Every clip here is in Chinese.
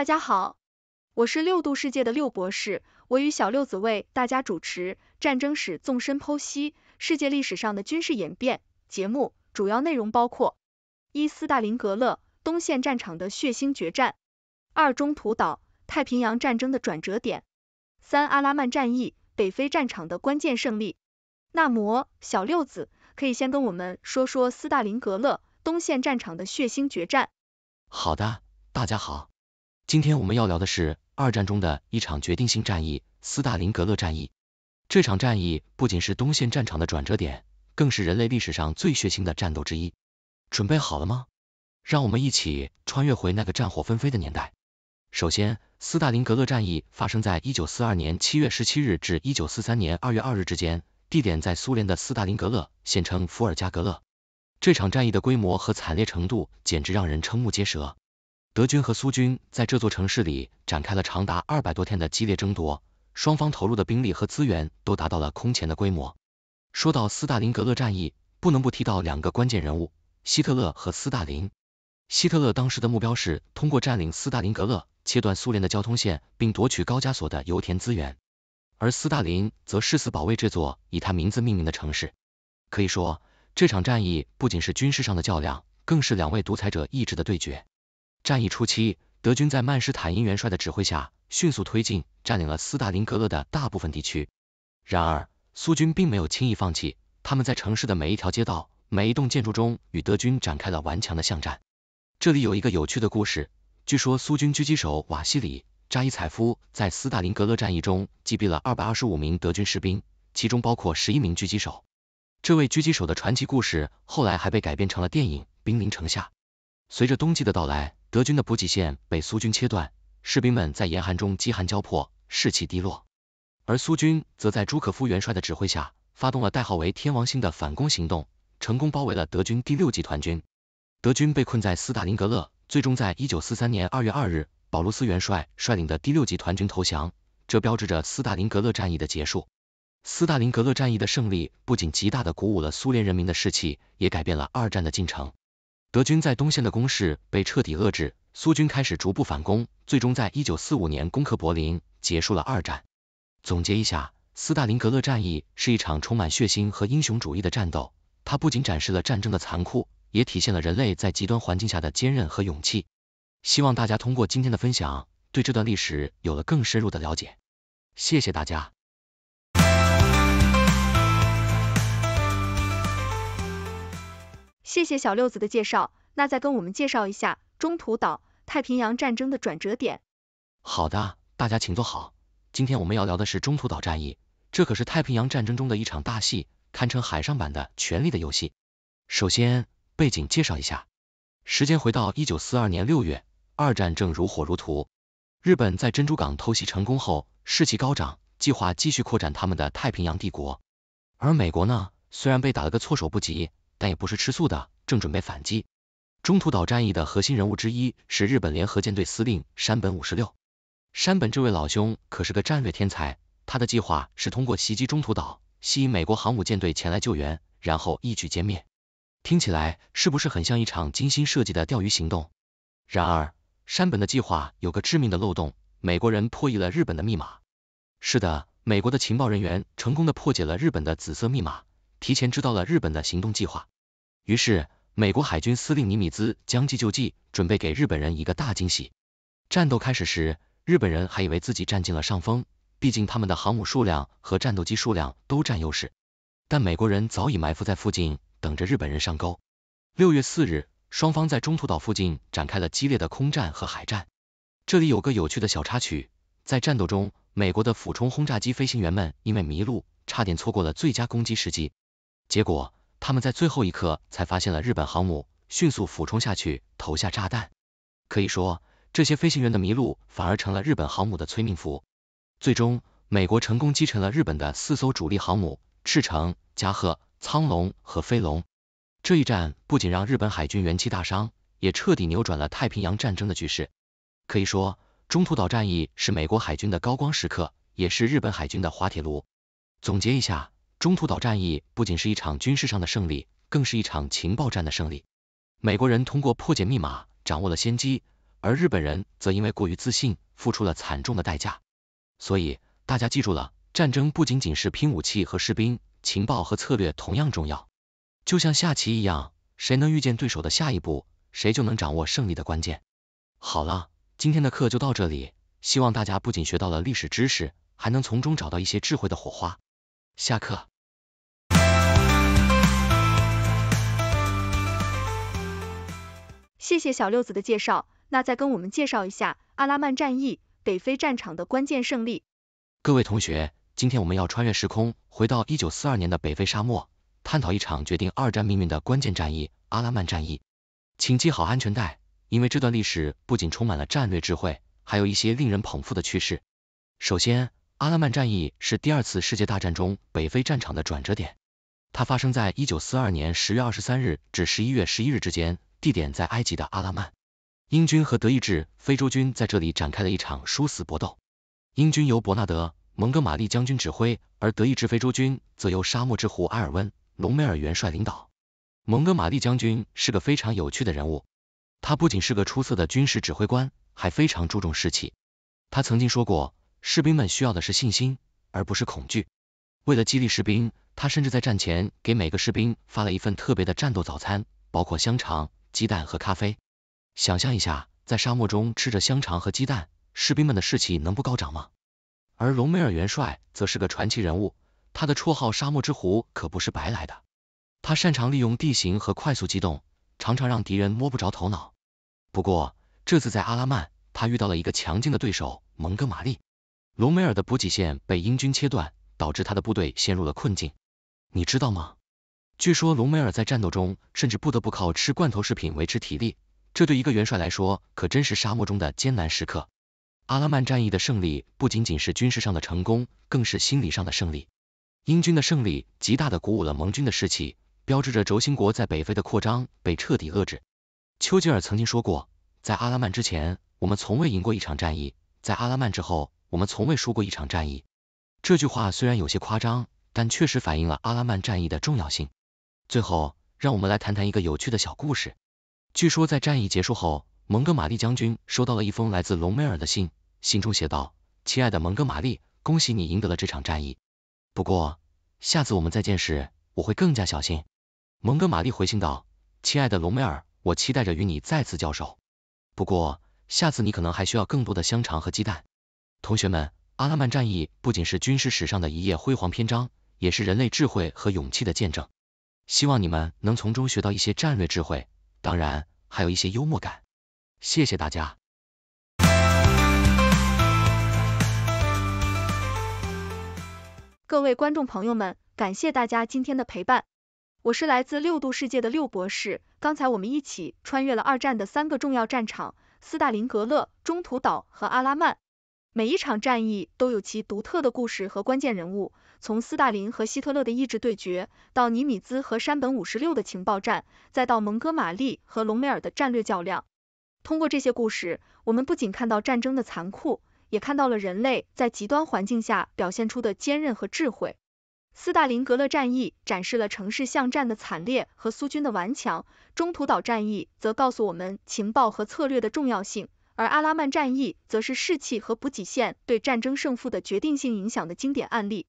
大家好，我是六度世界的六博士，我与小六子为大家主持战争史纵深剖析世界历史上的军事演变节目，主要内容包括：一、斯大林格勒东线战场的血腥决战；二、中途岛太平洋战争的转折点；三、阿拉曼战役北非战场的关键胜利。那么，小六子，可以先跟我们说说斯大林格勒东线战场的血腥决战。好的，大家好。今天我们要聊的是二战中的一场决定性战役——斯大林格勒战役。这场战役不仅是东线战场的转折点，更是人类历史上最血腥的战斗之一。准备好了吗？让我们一起穿越回那个战火纷飞的年代。首先，斯大林格勒战役发生在一九四二年七月十七日至一九四三年二月二日之间，地点在苏联的斯大林格勒（现称伏尔加格勒）。这场战役的规模和惨烈程度简直让人瞠目结舌。德军和苏军在这座城市里展开了长达二百多天的激烈争夺，双方投入的兵力和资源都达到了空前的规模。说到斯大林格勒战役，不能不提到两个关键人物：希特勒和斯大林。希特勒当时的目标是通过占领斯大林格勒，切断苏联的交通线，并夺取高加索的油田资源；而斯大林则誓死保卫这座以他名字命名的城市。可以说，这场战役不仅是军事上的较量，更是两位独裁者意志的对决。战役初期，德军在曼施坦因元帅的指挥下迅速推进，占领了斯大林格勒的大部分地区。然而，苏军并没有轻易放弃，他们在城市的每一条街道、每一栋建筑中与德军展开了顽强的巷战。这里有一个有趣的故事，据说苏军狙击手瓦西里扎伊采夫在斯大林格勒战役中击毙了二百二十五名德军士兵，其中包括十一名狙击手。这位狙击手的传奇故事后来还被改编成了电影《兵临城下》。随着冬季的到来，德军的补给线被苏军切断，士兵们在严寒中饥寒交迫，士气低落。而苏军则在朱可夫元帅的指挥下，发动了代号为“天王星”的反攻行动，成功包围了德军第六集团军。德军被困在斯大林格勒，最终在1943年2月2日，保卢斯元帅率领的第六集团军投降，这标志着斯大林格勒战役的结束。斯大林格勒战役的胜利不仅极大的鼓舞了苏联人民的士气，也改变了二战的进程。德军在东线的攻势被彻底遏制，苏军开始逐步反攻，最终在一九四五年攻克柏林，结束了二战。总结一下，斯大林格勒战役是一场充满血腥和英雄主义的战斗，它不仅展示了战争的残酷，也体现了人类在极端环境下的坚韧和勇气。希望大家通过今天的分享，对这段历史有了更深入的了解。谢谢大家。谢谢小六子的介绍，那再跟我们介绍一下中途岛太平洋战争的转折点。好的，大家请坐好。今天我们要聊的是中途岛战役，这可是太平洋战争中的一场大戏，堪称海上版的权力的游戏。首先，背景介绍一下，时间回到一九四二年六月，二战正如火如荼，日本在珍珠港偷袭成功后，士气高涨，计划继续扩展他们的太平洋帝国。而美国呢，虽然被打了个措手不及。但也不是吃素的，正准备反击。中途岛战役的核心人物之一是日本联合舰队司令山本五十六。山本这位老兄可是个战略天才，他的计划是通过袭击中途岛，吸引美国航母舰队前来救援，然后一举歼灭。听起来是不是很像一场精心设计的钓鱼行动？然而，山本的计划有个致命的漏洞，美国人破译了日本的密码。是的，美国的情报人员成功的破解了日本的紫色密码。提前知道了日本的行动计划，于是美国海军司令尼米兹将计就计，准备给日本人一个大惊喜。战斗开始时，日本人还以为自己占尽了上风，毕竟他们的航母数量和战斗机数量都占优势。但美国人早已埋伏在附近，等着日本人上钩。六月四日，双方在中途岛附近展开了激烈的空战和海战。这里有个有趣的小插曲，在战斗中，美国的俯冲轰炸机飞行员们因为迷路，差点错过了最佳攻击时机。结果，他们在最后一刻才发现了日本航母，迅速俯冲下去投下炸弹。可以说，这些飞行员的迷路反而成了日本航母的催命符。最终，美国成功击沉了日本的四艘主力航母：赤城、加贺、苍龙和飞龙。这一战不仅让日本海军元气大伤，也彻底扭转了太平洋战争的局势。可以说，中途岛战役是美国海军的高光时刻，也是日本海军的滑铁卢。总结一下。中途岛战役不仅是一场军事上的胜利，更是一场情报战的胜利。美国人通过破解密码掌握了先机，而日本人则因为过于自信付出了惨重的代价。所以大家记住了，战争不仅仅是拼武器和士兵，情报和策略同样重要。就像下棋一样，谁能预见对手的下一步，谁就能掌握胜利的关键。好了，今天的课就到这里，希望大家不仅学到了历史知识，还能从中找到一些智慧的火花。下课。谢谢小六子的介绍，那再跟我们介绍一下阿拉曼战役，北非战场的关键胜利。各位同学，今天我们要穿越时空，回到一九四二年的北非沙漠，探讨一场决定二战命运的关键战役——阿拉曼战役。请系好安全带，因为这段历史不仅充满了战略智慧，还有一些令人捧腹的趣事。首先，阿拉曼战役是第二次世界大战中北非战场的转折点，它发生在一九四二年十月二十三日至十一月十一日之间。地点在埃及的阿拉曼，英军和德意志非洲军在这里展开了一场殊死搏斗。英军由伯纳德·蒙哥马利将军指挥，而德意志非洲军则由沙漠之狐埃尔温·隆美尔元帅领导。蒙哥马利将军是个非常有趣的人物，他不仅是个出色的军事指挥官，还非常注重士气。他曾经说过：“士兵们需要的是信心，而不是恐惧。”为了激励士兵，他甚至在战前给每个士兵发了一份特别的战斗早餐，包括香肠。鸡蛋和咖啡，想象一下，在沙漠中吃着香肠和鸡蛋，士兵们的士气能不高涨吗？而隆美尔元帅则是个传奇人物，他的绰号沙漠之狐可不是白来的，他擅长利用地形和快速机动，常常让敌人摸不着头脑。不过这次在阿拉曼，他遇到了一个强劲的对手——蒙哥马利。隆美尔的补给线被英军切断，导致他的部队陷入了困境。你知道吗？据说隆美尔在战斗中甚至不得不靠吃罐头食品维持体力，这对一个元帅来说可真是沙漠中的艰难时刻。阿拉曼战役的胜利不仅仅是军事上的成功，更是心理上的胜利。英军的胜利极大地鼓舞了盟军的士气，标志着轴心国在北非的扩张被彻底遏制。丘吉尔曾经说过，在阿拉曼之前，我们从未赢过一场战役；在阿拉曼之后，我们从未输过一场战役。这句话虽然有些夸张，但确实反映了阿拉曼战役的重要性。最后，让我们来谈谈一个有趣的小故事。据说在战役结束后，蒙哥马利将军收到了一封来自隆美尔的信，信中写道：“亲爱的蒙哥马利，恭喜你赢得了这场战役。不过，下次我们再见时，我会更加小心。”蒙哥马利回信道：“亲爱的隆美尔，我期待着与你再次交手。不过，下次你可能还需要更多的香肠和鸡蛋。”同学们，阿拉曼战役不仅是军事史上的一页辉煌篇章，也是人类智慧和勇气的见证。希望你们能从中学到一些战略智慧，当然还有一些幽默感。谢谢大家。各位观众朋友们，感谢大家今天的陪伴。我是来自六度世界的六博士。刚才我们一起穿越了二战的三个重要战场：斯大林格勒、中途岛和阿拉曼。每一场战役都有其独特的故事和关键人物，从斯大林和希特勒的意志对决，到尼米兹和山本五十六的情报战，再到蒙哥马利和隆美尔的战略较量。通过这些故事，我们不仅看到战争的残酷，也看到了人类在极端环境下表现出的坚韧和智慧。斯大林格勒战役展示了城市巷战的惨烈和苏军的顽强，中途岛战役则告诉我们情报和策略的重要性。而阿拉曼战役则是士气和补给线对战争胜负的决定性影响的经典案例。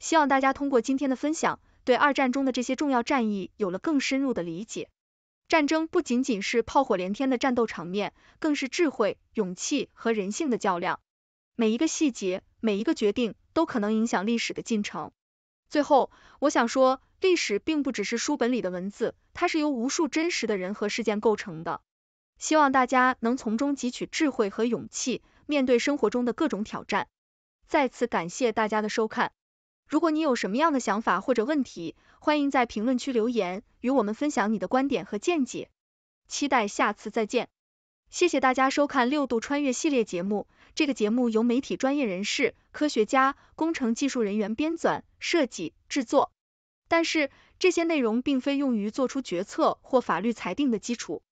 希望大家通过今天的分享，对二战中的这些重要战役有了更深入的理解。战争不仅仅是炮火连天的战斗场面，更是智慧、勇气和人性的较量。每一个细节，每一个决定，都可能影响历史的进程。最后，我想说，历史并不只是书本里的文字，它是由无数真实的人和事件构成的。希望大家能从中汲取智慧和勇气，面对生活中的各种挑战。再次感谢大家的收看。如果你有什么样的想法或者问题，欢迎在评论区留言，与我们分享你的观点和见解。期待下次再见。谢谢大家收看《六度穿越》系列节目。这个节目由媒体专业人士、科学家、工程技术人员编纂、设计、制作，但是这些内容并非用于做出决策或法律裁定的基础。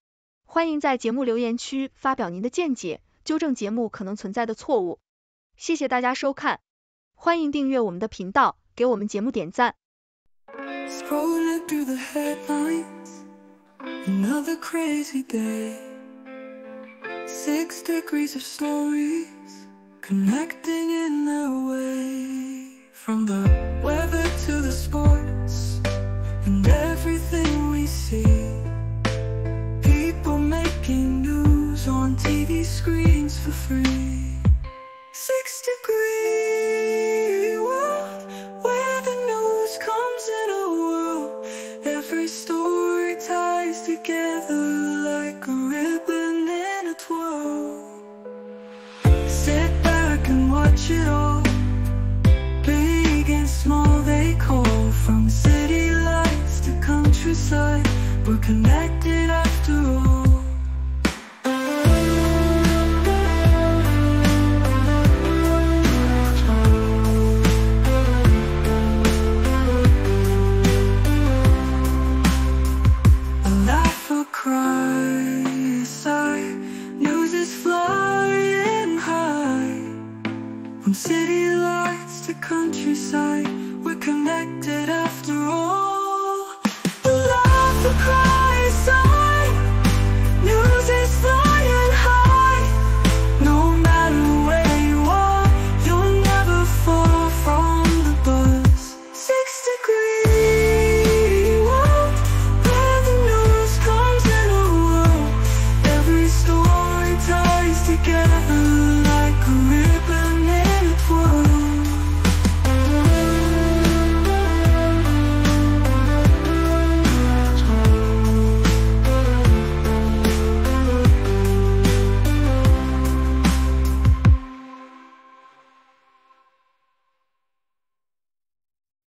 欢迎在节目留言区发表您的见解，纠正节目可能存在的错误。谢谢大家收看，欢迎订阅我们的频道，给我们节目点赞。sport. Connecting their from weather to in the the way Six degree world where the news comes in a Every story ties together.